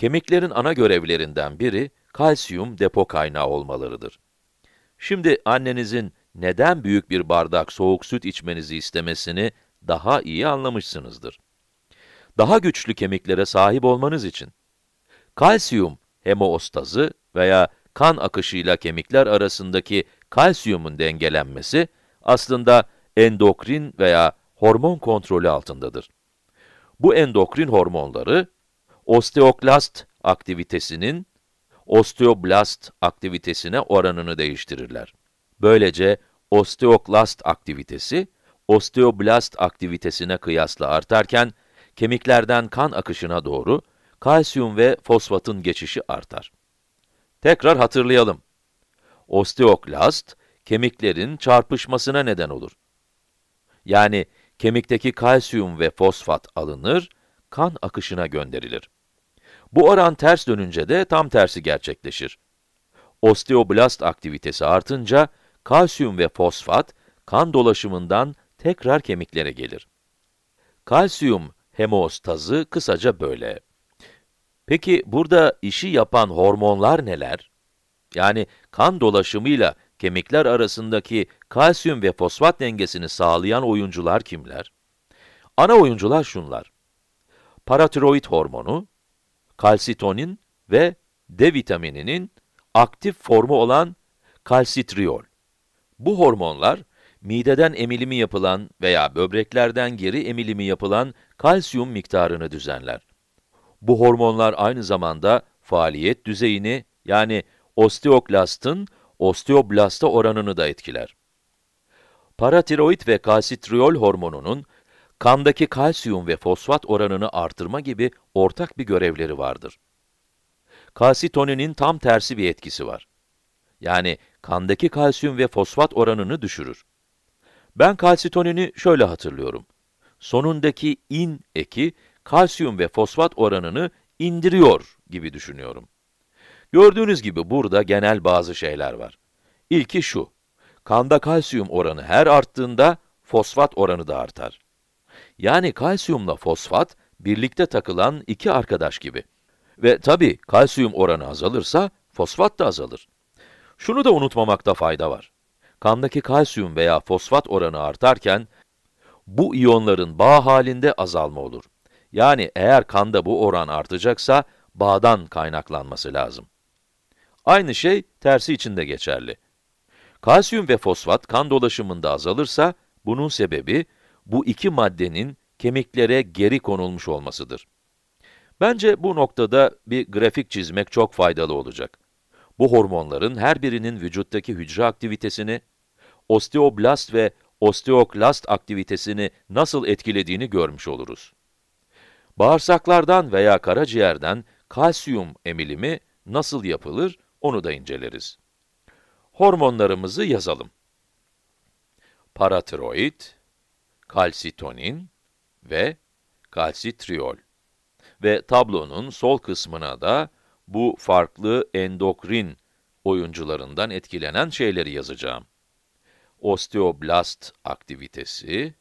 Kemiklerin ana görevlerinden biri kalsiyum depo kaynağı olmalarıdır. Şimdi annenizin neden büyük bir bardak soğuk süt içmenizi istemesini daha iyi anlamışsınızdır. Daha güçlü kemiklere sahip olmanız için kalsiyum hemoostazı veya kan akışıyla kemikler arasındaki kalsiyumun dengelenmesi aslında endokrin veya hormon kontrolü altındadır. Bu endokrin hormonları osteoklast aktivitesinin osteoblast aktivitesine oranını değiştirirler. Böylece osteoklast aktivitesi, osteoblast aktivitesine kıyasla artarken, kemiklerden kan akışına doğru kalsiyum ve fosfatın geçişi artar. Tekrar hatırlayalım. Osteoklast, kemiklerin çarpışmasına neden olur. Yani kemikteki kalsiyum ve fosfat alınır, kan akışına gönderilir. Bu oran ters dönünce de tam tersi gerçekleşir. Osteoblast aktivitesi artınca kalsiyum ve fosfat kan dolaşımından tekrar kemiklere gelir. Kalsiyum hemostazı kısaca böyle. Peki burada işi yapan hormonlar neler? Yani kan dolaşımıyla kemikler arasındaki kalsiyum ve fosfat dengesini sağlayan oyuncular kimler? Ana oyuncular şunlar. Paratiroid hormonu, kalsitonin ve D vitamininin aktif formu olan kalsitriol. Bu hormonlar, mideden emilimi yapılan veya böbreklerden geri emilimi yapılan kalsiyum miktarını düzenler. Bu hormonlar aynı zamanda faaliyet düzeyini yani osteoklastın osteoblasta oranını da etkiler. Paratiroid ve kalsitriol hormonunun kandaki kalsiyum ve fosfat oranını artırma gibi ortak bir görevleri vardır. Kalsitoninin tam tersi bir etkisi var. Yani kandaki kalsiyum ve fosfat oranını düşürür. Ben kalsitonini şöyle hatırlıyorum. Sonundaki in eki, kalsiyum ve fosfat oranını indiriyor gibi düşünüyorum. Gördüğünüz gibi burada genel bazı şeyler var. İlki şu, kanda kalsiyum oranı her arttığında fosfat oranı da artar. Yani kalsiyumla fosfat, birlikte takılan iki arkadaş gibi. Ve tabi kalsiyum oranı azalırsa, fosfat da azalır. Şunu da unutmamakta fayda var. Kandaki kalsiyum veya fosfat oranı artarken, bu iyonların bağ halinde azalma olur. Yani eğer kanda bu oran artacaksa, bağdan kaynaklanması lazım. Aynı şey tersi için de geçerli. Kalsiyum ve fosfat kan dolaşımında azalırsa, bunun sebebi, bu iki maddenin kemiklere geri konulmuş olmasıdır. Bence bu noktada bir grafik çizmek çok faydalı olacak. Bu hormonların her birinin vücuttaki hücre aktivitesini, osteoblast ve osteoklast aktivitesini nasıl etkilediğini görmüş oluruz. Bağırsaklardan veya karaciğerden kalsiyum emilimi nasıl yapılır onu da inceleriz. Hormonlarımızı yazalım. Paratiroid, kalsitonin ve kalsitriol. Ve tablonun sol kısmına da bu farklı endokrin oyuncularından etkilenen şeyleri yazacağım. Osteoblast aktivitesi,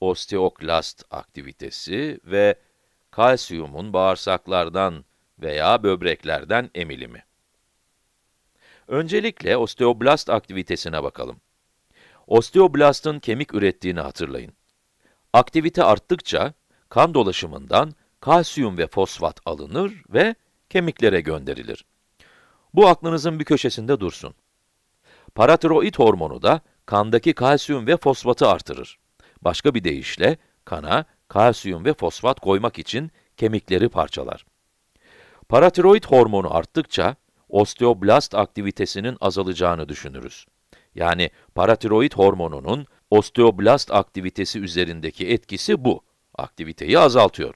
osteoklast aktivitesi ve kalsiyumun bağırsaklardan veya böbreklerden emilimi. Öncelikle osteoblast aktivitesine bakalım. Osteoblastın kemik ürettiğini hatırlayın. Aktivite arttıkça kan dolaşımından kalsiyum ve fosfat alınır ve kemiklere gönderilir. Bu aklınızın bir köşesinde dursun. Paratiroid hormonu da kandaki kalsiyum ve fosfatı artırır. Başka bir deyişle kana kalsiyum ve fosfat koymak için kemikleri parçalar. Paratiroid hormonu arttıkça osteoblast aktivitesinin azalacağını düşünürüz yani paratiroid hormonunun osteoblast aktivitesi üzerindeki etkisi bu. Aktiviteyi azaltıyor.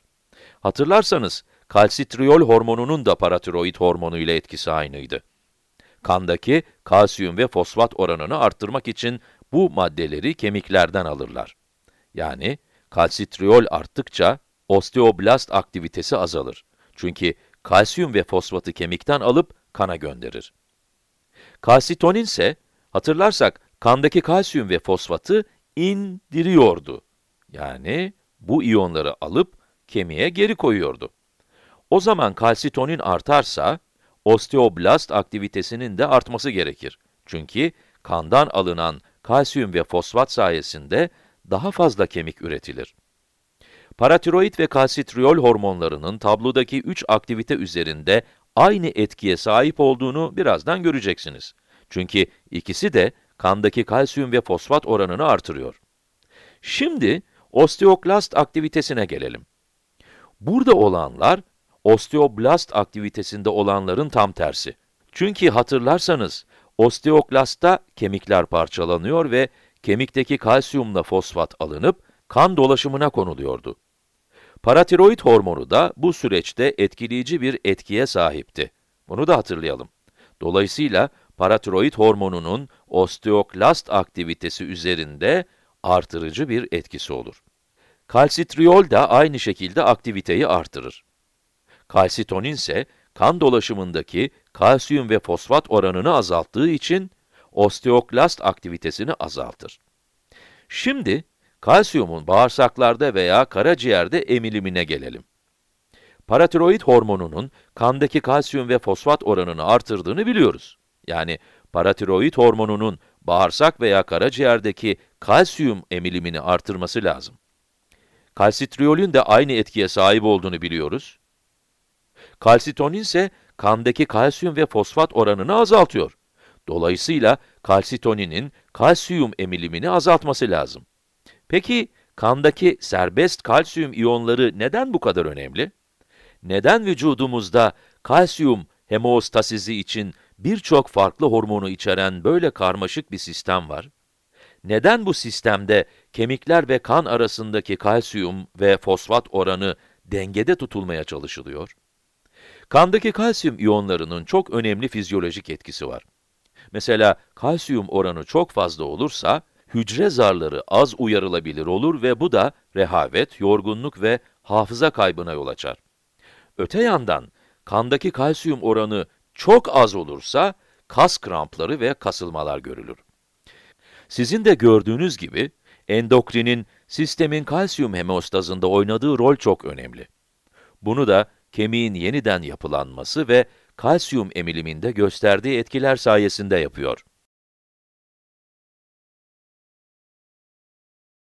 Hatırlarsanız, kalsitriol hormonunun da paratiroid hormonu ile etkisi aynıydı. Kandaki kalsiyum ve fosfat oranını arttırmak için bu maddeleri kemiklerden alırlar. Yani kalsitriol arttıkça osteoblast aktivitesi azalır. Çünkü kalsiyum ve fosfatı kemikten alıp kana gönderir. Kalsitonin ise Hatırlarsak kandaki kalsiyum ve fosfatı indiriyordu. Yani bu iyonları alıp kemiğe geri koyuyordu. O zaman kalsitonin artarsa, osteoblast aktivitesinin de artması gerekir. Çünkü kandan alınan kalsiyum ve fosfat sayesinde daha fazla kemik üretilir. Paratiroid ve kalsitriol hormonlarının tablodaki 3 aktivite üzerinde aynı etkiye sahip olduğunu birazdan göreceksiniz. Çünkü ikisi de kandaki kalsiyum ve fosfat oranını artırıyor. Şimdi osteoklast aktivitesine gelelim. Burada olanlar, osteoblast aktivitesinde olanların tam tersi. Çünkü hatırlarsanız, osteoklastta kemikler parçalanıyor ve kemikteki kalsiyumla fosfat alınıp kan dolaşımına konuluyordu. Paratiroid hormonu da bu süreçte etkileyici bir etkiye sahipti. Bunu da hatırlayalım. Dolayısıyla paratiroid hormonunun osteoklast aktivitesi üzerinde artırıcı bir etkisi olur. Kalsitriol da aynı şekilde aktiviteyi artırır. Kalsitonin ise kan dolaşımındaki kalsiyum ve fosfat oranını azalttığı için osteoklast aktivitesini azaltır. Şimdi kalsiyumun bağırsaklarda veya karaciğerde emilimine gelelim. Paratiroid hormonunun kandaki kalsiyum ve fosfat oranını artırdığını biliyoruz yani paratiroid hormonunun bağırsak veya karaciğerdeki kalsiyum emilimini artırması lazım. Kalsitriolün de aynı etkiye sahip olduğunu biliyoruz. Kalsitonin ise kandaki kalsiyum ve fosfat oranını azaltıyor. Dolayısıyla kalsitoninin kalsiyum emilimini azaltması lazım. Peki kandaki serbest kalsiyum iyonları neden bu kadar önemli? Neden vücudumuzda kalsiyum hemoostasizi için birçok farklı hormonu içeren böyle karmaşık bir sistem var? Neden bu sistemde kemikler ve kan arasındaki kalsiyum ve fosfat oranı dengede tutulmaya çalışılıyor? Kandaki kalsiyum iyonlarının çok önemli fizyolojik etkisi var. Mesela kalsiyum oranı çok fazla olursa, hücre zarları az uyarılabilir olur ve bu da rehavet, yorgunluk ve hafıza kaybına yol açar. Öte yandan, kandaki kalsiyum oranı çok az olursa kas krampları ve kasılmalar görülür. Sizin de gördüğünüz gibi endokrinin sistemin kalsiyum hemostazında oynadığı rol çok önemli. Bunu da kemiğin yeniden yapılanması ve kalsiyum emiliminde gösterdiği etkiler sayesinde yapıyor.